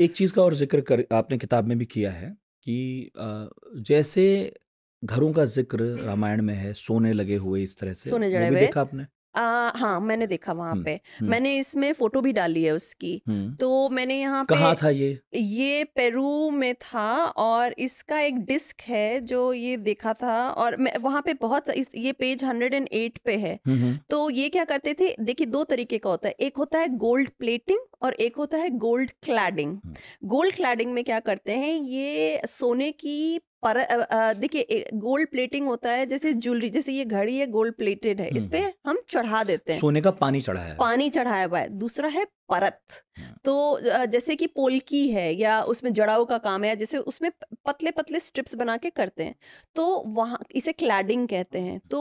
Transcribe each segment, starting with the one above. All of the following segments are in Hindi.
एक चीज़ का और जिक्र कर आपने किताब में भी किया है कि जैसे घरों का जिक्र रामायण में है सोने लगे हुए इस तरह से सोने जड़े हुए देखा आपने आ, हाँ मैंने देखा वहाँ पे मैंने इसमें फोटो भी डाली है उसकी तो मैंने यहाँ कहा था ये ये पेरू में था और इसका एक डिस्क है जो ये देखा था और मैं वहाँ पे बहुत इस, ये पेज 108 पे है तो ये क्या करते थे देखिए दो तरीके का होता है एक होता है गोल्ड प्लेटिंग और एक होता है गोल्ड क्लैडिंग गोल्ड क्लैडिंग में क्या करते हैं ये सोने की पर देखिए गोल्ड प्लेटिंग होता है जैसे ज्वेलरी जैसे ये घड़ी है गोल्ड प्लेटेड है इस पे हम चढ़ा देते हैं सोने का पानी चढ़ा है पानी चढ़ाया हुआ है दूसरा है परत तो जैसे कि पोलकी है या उसमें जड़ाऊ का काम है जैसे उसमें पतले पतले स्ट्रिप्स बना के करते हैं तो वहाँ इसे क्लैडिंग कहते हैं तो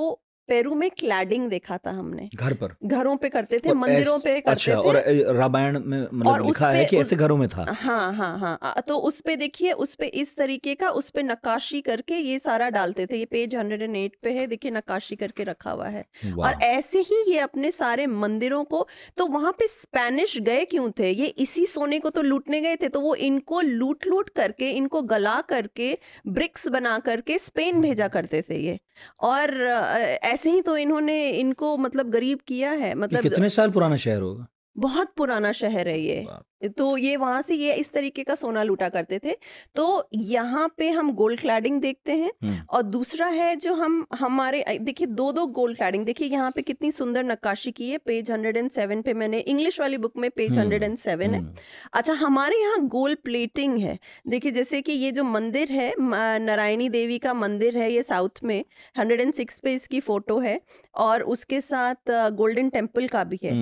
पेरू में क्लैडिंग देखा था हमने घर पर घरों पे करते थे मंदिरों पे करते अच्छा, थे और रामायण में मतलब लिखा है कि ऐसे घरों में था हाँ हाँ हाँ तो उस पे देखिए उस पे इस तरीके का उस पे नक्काशी करके ये सारा डालते थे ये पेज हंड्रेड एंड एट पे है देखिए नक्काशी करके रखा हुआ है और ऐसे ही ये अपने सारे मंदिरों को तो वहां पे स्पेनिश गए क्यों थे ये इसी सोने को तो लूटने गए थे तो वो इनको लूट लूट करके इनको गला करके ब्रिक्स बना करके स्पेन भेजा करते थे ये और ऐसे ही तो इन्होंने इनको मतलब गरीब किया है मतलब कितने साल पुराना शहर होगा बहुत पुराना शहर है ये तो ये वहां से ये इस तरीके का सोना लूटा करते थे तो यहाँ पे हम गोल्ड क्लैडिंग देखते हैं और दूसरा है जो हम हमारे देखिए दो दो गोल्ड क्लैडिंग देखिए यहाँ पे कितनी सुंदर नक्काशी की है पेज हंड्रेड एंड सेवन पे मैंने इंग्लिश वाली बुक में पेज हंड्रेड एंड सेवन है अच्छा हमारे यहाँ गोल्ड प्लेटिंग है देखिए जैसे कि ये जो मंदिर है नारायणी देवी का मंदिर है ये साउथ में हंड्रेड एंड सिक्स पे इसकी फोटो है और उसके साथ गोल्डन टेम्पल का भी है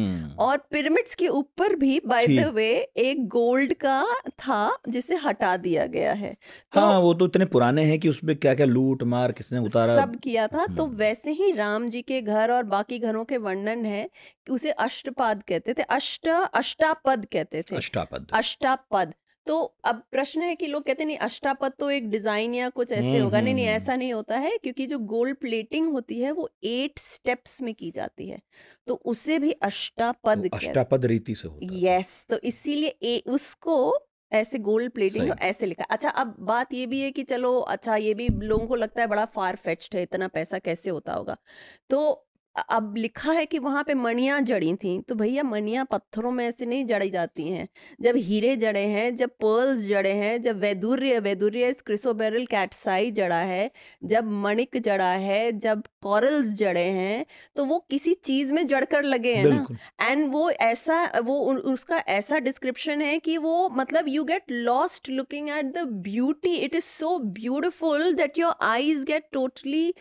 और पिरामिड्स के ऊपर भी बाय द वे एक गोल्ड का था जिसे हटा दिया गया है तो हाँ वो तो इतने पुराने हैं कि उसमें क्या क्या लूट मार किसने उतारा सब किया था तो हम्म। वैसे ही राम जी के घर और बाकी घरों के वर्णन है उसे अष्टपाद कहते थे अष्ट अष्टापद कहते थे अष्टापद अष्टापद तो अब प्रश्न है कि लोग कहते नहीं अष्टापद तो एक डिजाइन या कुछ ऐसे होगा नहीं नहीं ऐसा नहीं होता है क्योंकि जो गोल्ड प्लेटिंग होती है वो एट स्टेप्स में की जाती है तो उसे भी तो अष्टापद तो अष्टापद रीति से होता यस तो इसीलिए उसको ऐसे गोल्ड प्लेटिंग ऐसे लिखा अच्छा अब बात ये भी है कि चलो अच्छा ये भी लोगों को लगता है बड़ा फार फेच्ड है इतना पैसा कैसे होता होगा तो अब लिखा है कि वहां पे मणियाँ जड़ी थी तो भैया मणियाँ पत्थरों में ऐसे नहीं जड़ी जाती हैं जब हीरे जड़े हैं जब पर्ल्स जड़े हैं जब वैदुर्य वैदुर्य इस क्रिसोबेरल कैटसाई जड़ा है जब मणिक जड़ा है जब कॉरल्स जड़े हैं तो वो किसी चीज में जड़कर लगे हैं ना एंड वो ऐसा वो उसका ऐसा डिस्क्रिप्शन है कि वो मतलब you get lost looking at the beauty it is so beautiful that your eyes get totally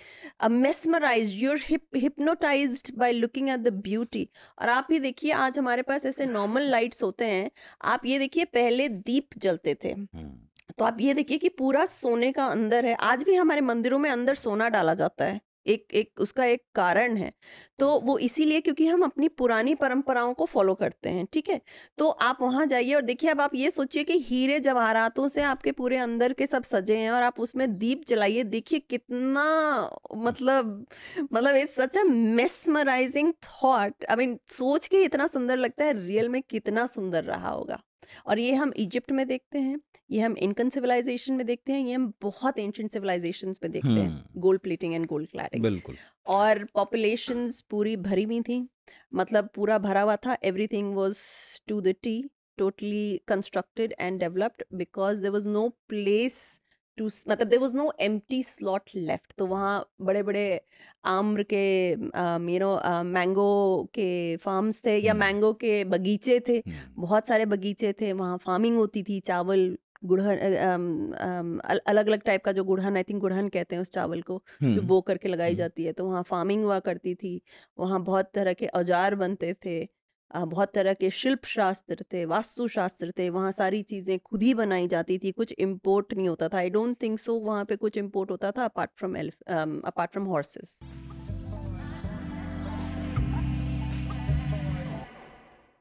mesmerise your hip hypnot hypnotized by looking at the beauty और आप ही देखिए आज हमारे पास ऐसे नॉर्मल लाइट्स होते हैं आप ये देखिए पहले दीप जलते थे हम्म। तो आप ये देखिए कि पूरा सोने का अंदर है आज भी हमारे मंदिरों में अंदर सोना डाला जाता है एक एक उसका एक कारण है तो वो इसीलिए क्योंकि हम अपनी पुरानी परंपराओं को फॉलो करते हैं ठीक है तो आप वहाँ जाइए और देखिए अब आप ये सोचिए कि हीरे जवाहरातों से आपके पूरे अंदर के सब सजे हैं और आप उसमें दीप जलाइए देखिए कितना मतलब मतलब it's such a mesmerising thought I mean सोच के इतना सुंदर लगता है रियल में कितना सुंदर रहा होगा और ये हम इजिप्ट में देखते हैं ये हम इनकन सिविलाइजेशन में देखते हैं ये हम बहुत एंशियंट सिविलाइजेशन में देखते हैं gold plating and gold cladding बिल्कुल और पॉपुलेशन पूरी भरी हुई थी मतलब पूरा भरा हुआ था everything was to the T totally constructed and developed because there was no place to मतलब there was no T slot left तो वहाँ बड़े बड़े आम्र के यू नो मैंगो के फार्म्स थे या मैंगो के बगीचे थे बहुत सारे बगीचे थे वहाँ फार्मिंग होती थी चावल गुड़हन अलग अलग टाइप का जो गुड़हन आई थिंक गुड़हन कहते हैं उस चावल को जो बो करके लगाई जाती है तो वहाँ फार्मिंग हुआ करती थी वहाँ बहुत तरह के औजार बनते थे बहुत तरह के शिल्प शास्त्र थे वास्तुशास्त्र थे वहाँ सारी चीज़ें खुद ही बनाई जाती थी कुछ इम्पोर्ट नहीं होता था आई डोंट थिंक सो वहाँ पे कुछ इम्पोर्ट होता था apart from apart from horses